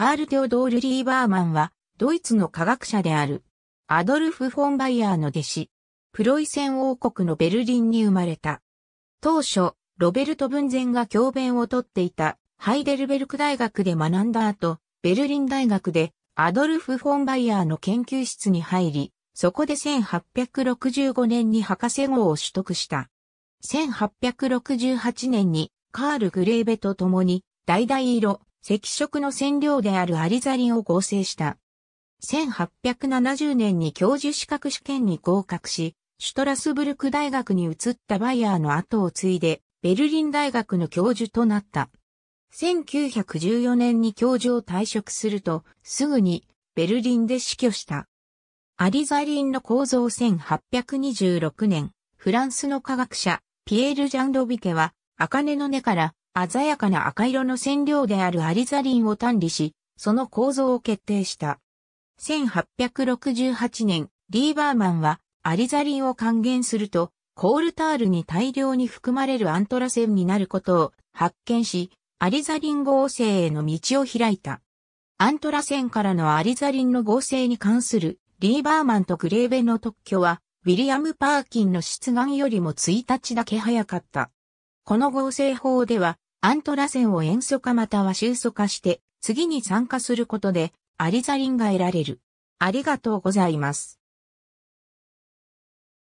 カール・テオドール・リーバーマンは、ドイツの科学者である。アドルフ・フォン・バイヤーの弟子。プロイセン王国のベルリンに生まれた。当初、ロベルト・ブンゼンが教鞭をとっていた、ハイデルベルク大学で学んだ後、ベルリン大学で、アドルフ・フォン・バイヤーの研究室に入り、そこで1865年に博士号を取得した。1868年にカール・グレーベと共に、大々色、赤色の染料であるアリザリンを合成した。1870年に教授資格試験に合格し、シュトラスブルク大学に移ったバイヤーの後を継いで、ベルリン大学の教授となった。1914年に教授を退職すると、すぐにベルリンで死去した。アリザリンの構造1826年、フランスの科学者、ピエール・ジャンロビケは、アカネの根から鮮やかな赤色の染料であるアリザリンを単理し、その構造を決定した。1868年、リーバーマンはアリザリンを還元すると、コールタールに大量に含まれるアントラセンになることを発見し、アリザリン合成への道を開いた。アントラセンからのアリザリンの合成に関するリーバーマンとグレーベの特許は、ウィリアム・パーキンの出願よりも1日だけ早かった。この合成法では、アントラセンを塩素化または臭素化して、次に酸化することで、アリザリンが得られる。ありがとうございます。